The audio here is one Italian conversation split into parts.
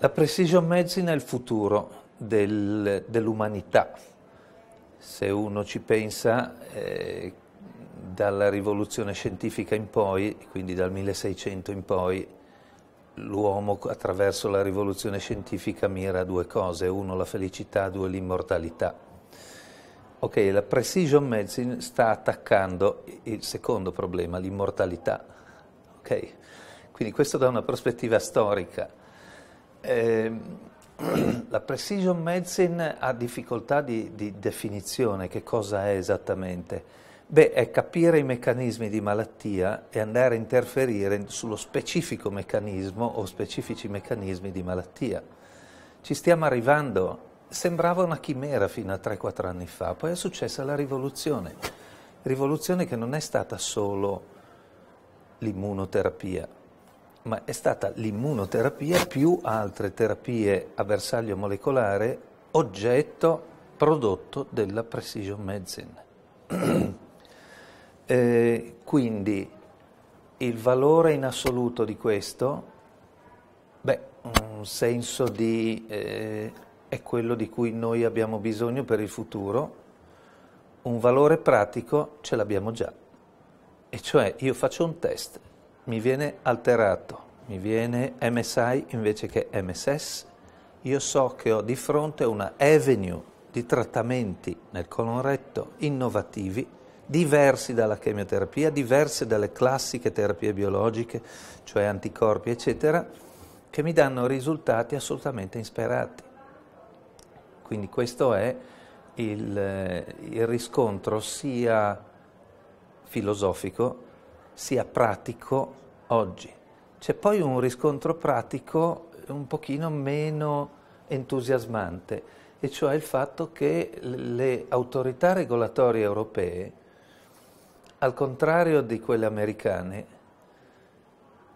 La precision medicine è il futuro del, dell'umanità, se uno ci pensa, eh, dalla rivoluzione scientifica in poi, quindi dal 1600 in poi, l'uomo attraverso la rivoluzione scientifica mira a due cose, uno la felicità, due l'immortalità. Ok, la precision medicine sta attaccando il secondo problema, l'immortalità. Ok, quindi questo da una prospettiva storica. Eh, La precision medicine ha difficoltà di, di definizione, che cosa è esattamente? Beh, è capire i meccanismi di malattia e andare a interferire sullo specifico meccanismo o specifici meccanismi di malattia. Ci stiamo arrivando, sembrava una chimera fino a 3-4 anni fa, poi è successa la rivoluzione, rivoluzione che non è stata solo l'immunoterapia, ma è stata l'immunoterapia più altre terapie a bersaglio molecolare oggetto prodotto della precision medicine. eh, quindi il valore in assoluto di questo, beh, un senso di, eh, è quello di cui noi abbiamo bisogno per il futuro, un valore pratico ce l'abbiamo già, e cioè io faccio un test mi viene alterato, mi viene MSI invece che MSS, io so che ho di fronte una avenue di trattamenti nel colon retto innovativi, diversi dalla chemioterapia, diversi dalle classiche terapie biologiche, cioè anticorpi, eccetera, che mi danno risultati assolutamente insperati. Quindi questo è il, eh, il riscontro sia filosofico sia pratico oggi. C'è poi un riscontro pratico un pochino meno entusiasmante, e cioè il fatto che le autorità regolatorie europee, al contrario di quelle americane,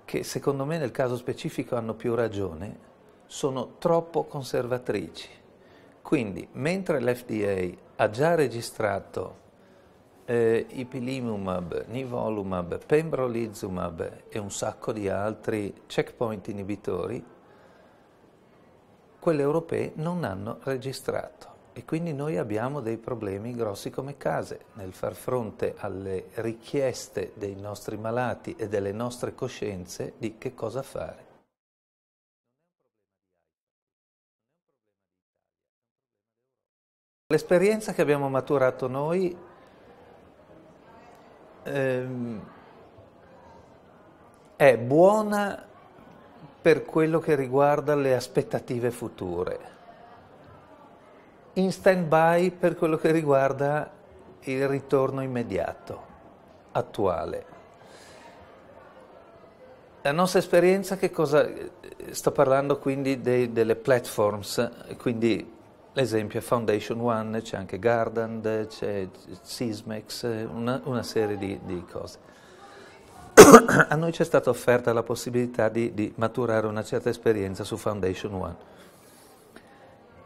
che secondo me nel caso specifico hanno più ragione, sono troppo conservatrici. Quindi, mentre l'FDA ha già registrato eh, ipilimumab, nivolumab, pembrolizumab e un sacco di altri checkpoint inibitori, quelle europee non hanno registrato e quindi noi abbiamo dei problemi grossi come case nel far fronte alle richieste dei nostri malati e delle nostre coscienze di che cosa fare. L'esperienza che abbiamo maturato noi ehm, è buona per quello che riguarda le aspettative future, in stand-by per quello che riguarda il ritorno immediato, attuale. La nostra esperienza che cosa... Sto parlando quindi dei, delle platforms, quindi L'esempio è Foundation One, c'è anche Gardand, c'è Sismex, una, una serie di, di cose. A noi c'è stata offerta la possibilità di, di maturare una certa esperienza su Foundation One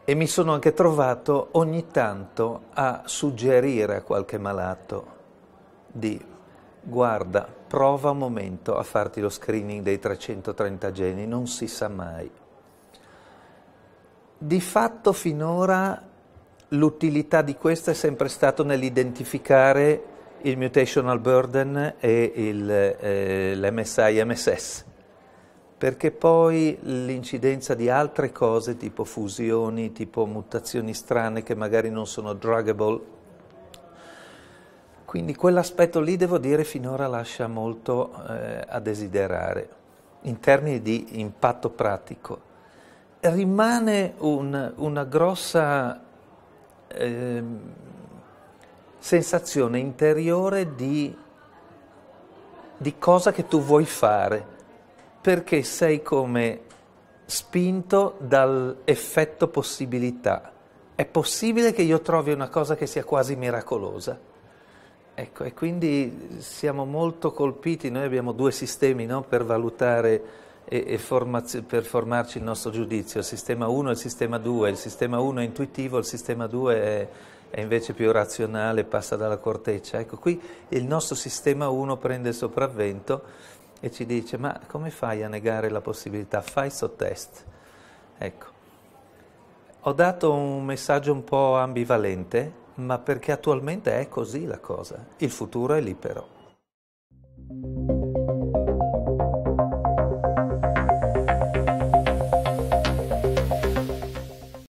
e mi sono anche trovato ogni tanto a suggerire a qualche malato di guarda, prova un momento a farti lo screening dei 330 geni, non si sa mai. Di fatto finora l'utilità di questo è sempre stato nell'identificare il mutational burden e il, eh, l'MSI-MSS, perché poi l'incidenza di altre cose tipo fusioni, tipo mutazioni strane che magari non sono druggable, quindi quell'aspetto lì devo dire finora lascia molto eh, a desiderare in termini di impatto pratico rimane un, una grossa eh, sensazione interiore di, di cosa che tu vuoi fare, perché sei come spinto dall'effetto possibilità. È possibile che io trovi una cosa che sia quasi miracolosa. Ecco, e quindi siamo molto colpiti, noi abbiamo due sistemi no, per valutare e, e formaz- per formarci il nostro giudizio. Il sistema 1 e il sistema 2, il sistema 1 è intuitivo, il sistema 2 è, è invece più razionale, passa dalla corteccia. Ecco, qui il nostro sistema 1 prende il sopravvento e ci dice ma come fai a negare la possibilità? Fai sottest. Ecco. Ho dato un messaggio un po' ambivalente, ma perché attualmente è così la cosa. Il futuro è lì libero.